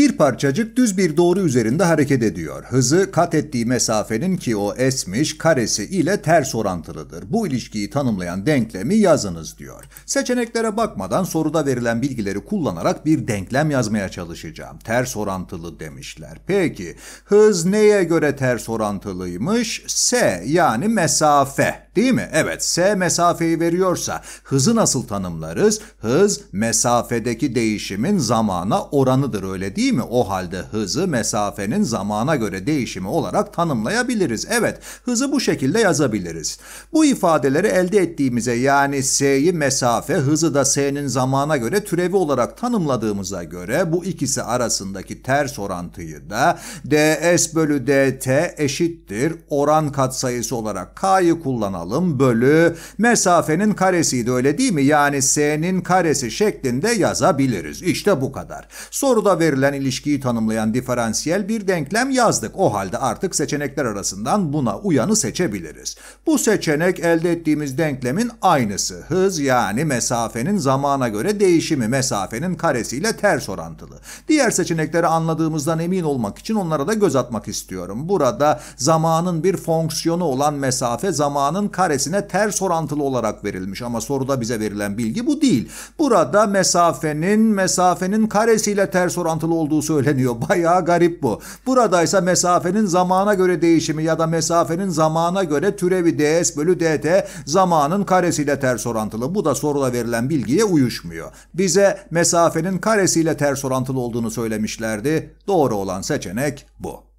Bir parçacık düz bir doğru üzerinde hareket ediyor. Hızı kat ettiği mesafenin ki o esmiş karesi ile ters orantılıdır. Bu ilişkiyi tanımlayan denklemi yazınız diyor. Seçeneklere bakmadan soruda verilen bilgileri kullanarak bir denklem yazmaya çalışacağım. Ters orantılı demişler. Peki hız neye göre ters orantılıymış? S yani mesafe değil mi? Evet S mesafeyi veriyorsa hızı nasıl tanımlarız? Hız mesafedeki değişimin zamana oranıdır öyle değil mi? O halde hızı mesafenin zamana göre değişimi olarak tanımlayabiliriz. Evet hızı bu şekilde yazabiliriz. Bu ifadeleri elde ettiğimize yani S'yi mesafe hızı da S'nin zamana göre türevi olarak tanımladığımıza göre bu ikisi arasındaki ters orantıyı da ds bölü dt eşittir oran katsayısı olarak k'yı kullanarak alım bölü mesafenin karesiydi öyle değil mi? Yani s'nin karesi şeklinde yazabiliriz. İşte bu kadar. Soruda verilen ilişkiyi tanımlayan diferansiyel bir denklem yazdık. O halde artık seçenekler arasından buna uyanı seçebiliriz. Bu seçenek elde ettiğimiz denklemin aynısı. Hız yani mesafenin zamana göre değişimi mesafenin karesiyle ters orantılı. Diğer seçenekleri anladığımızdan emin olmak için onlara da göz atmak istiyorum. Burada zamanın bir fonksiyonu olan mesafe zamanın karesine ters orantılı olarak verilmiş ama soruda bize verilen bilgi bu değil. Burada mesafenin mesafenin karesiyle ters orantılı olduğu söyleniyor. Bayağı garip bu. Buradaysa mesafenin zamana göre değişimi ya da mesafenin zamana göre türevi ds bölü dt zamanın karesiyle ters orantılı. Bu da soruda verilen bilgiye uyuşmuyor. Bize mesafenin karesiyle ters orantılı olduğunu söylemişlerdi. Doğru olan seçenek bu.